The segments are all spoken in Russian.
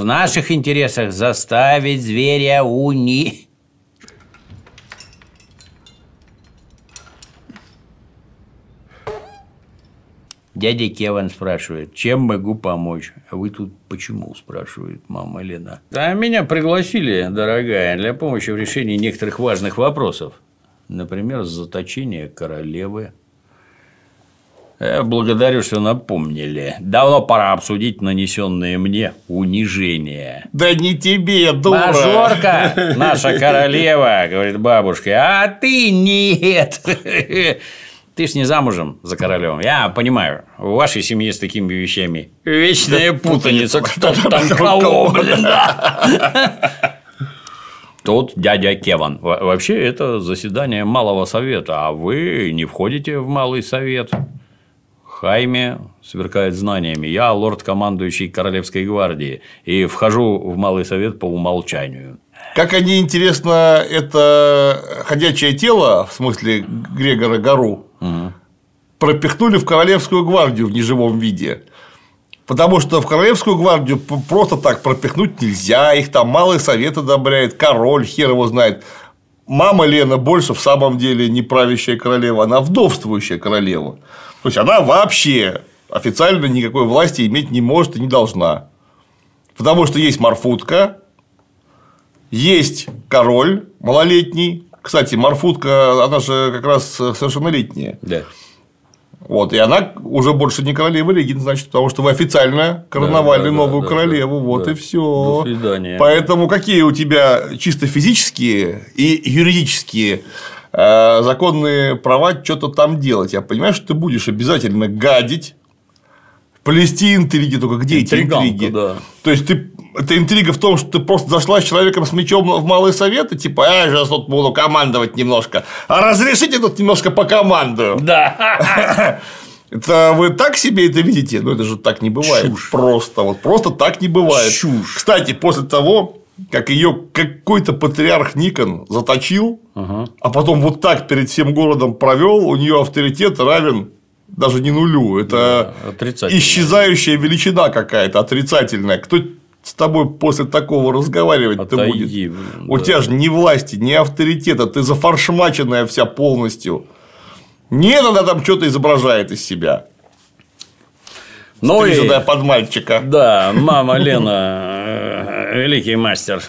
В наших интересах заставить зверя уни... Дядя Кеван спрашивает, чем могу помочь? А вы тут почему, спрашивает мама Лена. А меня пригласили, дорогая, для помощи в решении некоторых важных вопросов. Например, заточение королевы. Э, благодарю, что напомнили. Давно пора обсудить нанесенные мне унижения. Да не тебе, дура. Мажорка, наша королева, говорит бабушка, а ты нет. Ты ж не замужем за королем. Я понимаю, в вашей семье с такими вещами вечная путаница. Кто там кого, блин, Тут дядя Кеван. Вообще, это заседание Малого Совета, а вы не входите в Малый Совет. Хайме сверкает знаниями. Я лорд-командующий Королевской гвардии и вхожу в Малый Совет по умолчанию. Как они, интересно, это ходячее тело, в смысле Грегора Гору, угу. пропихнули в Королевскую гвардию в неживом виде. Потому что в Королевскую гвардию просто так пропихнуть нельзя, их там малый совет одобряет, король хер его знает мама Лена больше в самом деле не правящая королева, она вдовствующая королева. То есть, она вообще официально никакой власти иметь не может и не должна. Потому что есть Марфутка, есть король малолетний. Кстати, Марфутка, она же как раз совершеннолетняя. Да. Вот, и она уже больше не королева Регин, значит, потому что вы официально короновали да, новую да, королеву. Да, вот да. и все. До свидания. Поэтому какие у тебя чисто физические и юридические э, законные права что-то там делать. Я понимаю, что ты будешь обязательно гадить, плести интриги, только где интриги, эти интриги? Да. То есть ты эта интрига в том, что ты просто зашла с человеком с мечом в малый совет и типа, я же тут буду командовать немножко, а разрешите тут немножко покомандую. Да. Это вы так себе это видите? Ну, это же так не бывает. Чушь. Просто, вот просто так не бывает. Чушь. Кстати, после того, как ее какой-то патриарх Никон заточил, ага. а потом вот так перед всем городом провел, у нее авторитет равен даже не нулю. Это исчезающая величина какая-то, отрицательная. Кто с тобой после такого разговаривать ты будет? Да. У тебя же ни власти, ни авторитета, ты зафаршмаченная вся полностью. Нет, она там что-то изображает из себя. Ну и... под мальчика. Да, мама Лена, э, великий мастер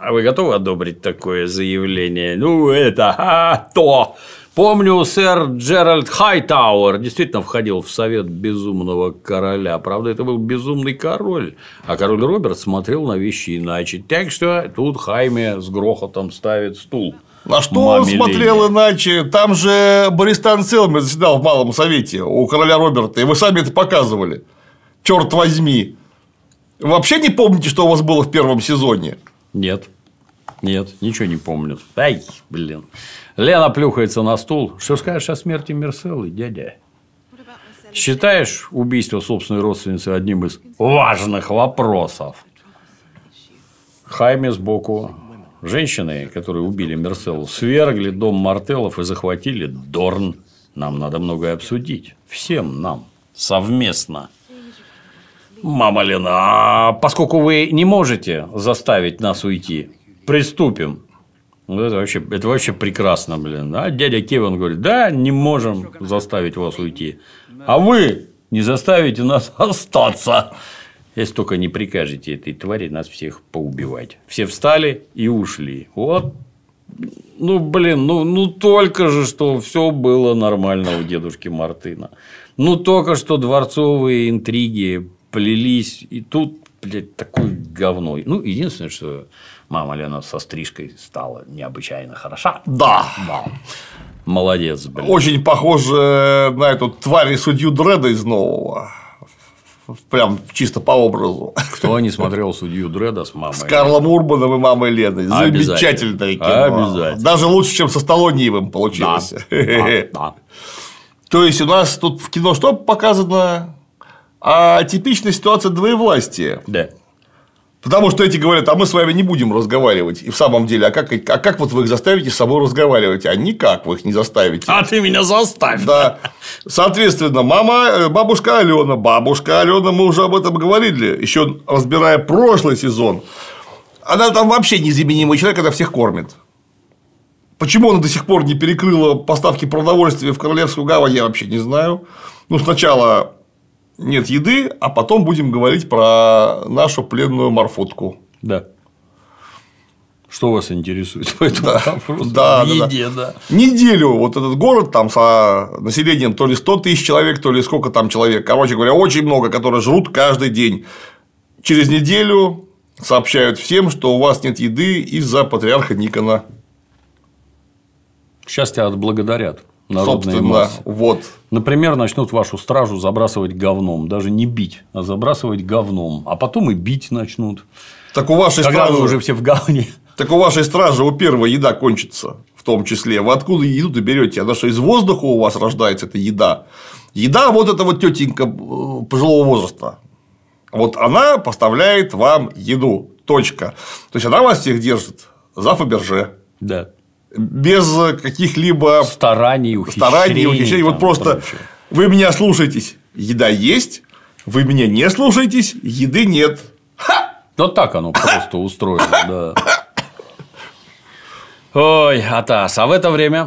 а вы готовы одобрить такое заявление? Ну, это а, то. Помню, сэр Джеральд Хайтауэр действительно входил в совет безумного короля. Правда, это был безумный король, а король Роберт смотрел на вещи иначе. Так что тут Хайме с грохотом ставит стул. На что Маме он смотрел иначе? Там же Бористан Селми заседал в Малом Совете у короля Роберта, и вы сами это показывали. Черт возьми. Вообще не помните, что у вас было в первом сезоне? Нет. Нет, ничего не помню. Ай, блин. Лена плюхается на стул. Что скажешь о смерти Мерселы, дядя? Считаешь убийство собственной родственницы одним из важных вопросов? Хайме сбоку. Женщины, которые убили Мерселу, свергли дом Мартелов и захватили Дорн. Нам надо многое обсудить. Всем нам. Совместно. Мама Лена, а поскольку вы не можете заставить нас уйти, приступим. Вот это вообще, это вообще прекрасно, блин. А дядя Кевин говорит, да, не можем заставить вас уйти. А вы не заставите нас остаться. Если только не прикажете этой твари нас всех поубивать. Все встали и ушли. Вот ну, блин, ну, ну только же, что все было нормально у дедушки Мартына. Ну, только что дворцовые интриги плелись. И тут, блядь, такой говно. Ну, единственное, что мама Лена со стрижкой стала необычайно хороша. Да. да. Молодец, блядь. Очень похоже э, на эту тварь и судью Дреда из нового. Прям чисто по образу. Кто не смотрел «Судью Дреда» с мамой? С Карлом Урбаном и мамой Леной. Замечательное кино. Обязательно. Даже лучше, чем со Столониевым получилось. Да, да, да. То есть, у нас тут в кино что показано? а типичная ситуация двоевластия. Да. Потому что эти говорят, а мы с вами не будем разговаривать. И в самом деле, а как, а как вот вы их заставите с собой разговаривать? А никак вы их не заставите. А ты меня заставь. Да. Соответственно, мама, э, бабушка Алена. Бабушка Алена, мы уже об этом говорили, еще разбирая прошлый сезон. Она там вообще незаменимый человек, когда всех кормит. Почему она до сих пор не перекрыла поставки продовольствия в Королевскую гавань, я вообще не знаю. Ну, сначала нет еды, а потом будем говорить про нашу пленную морфотку. Да. Что вас интересует по этому да, вопросу? Да, в да, да. да. Неделю вот этот город там с населением то ли 100 тысяч человек, то ли сколько там человек. Короче говоря, очень много, которые жрут каждый день. Через неделю сообщают всем, что у вас нет еды из-за патриарха Никона. Сейчас тебя отблагодарят народные массы. вот. Например, начнут вашу стражу забрасывать говном. Даже не бить, а забрасывать говном. А потом и бить начнут. Так у вашей Когда стражи... вы уже все в говне. Так у вашей стражи у первой еда кончится. В том числе. Вы откуда еду-то берете? Она что, из воздуха у вас рождается эта еда? Еда вот эта вот тетенька э, пожилого возраста. Вот она поставляет вам еду. Точка. То есть, она вас всех держит за Фаберже. Да без каких-либо стараний, ухищрений. Стараний, ухищрений. Вот просто прочее. вы меня слушаетесь, еда есть, вы меня не слушаетесь, еды нет. Ха! Вот так оно просто устроено, да. Ой, Атас, а в это время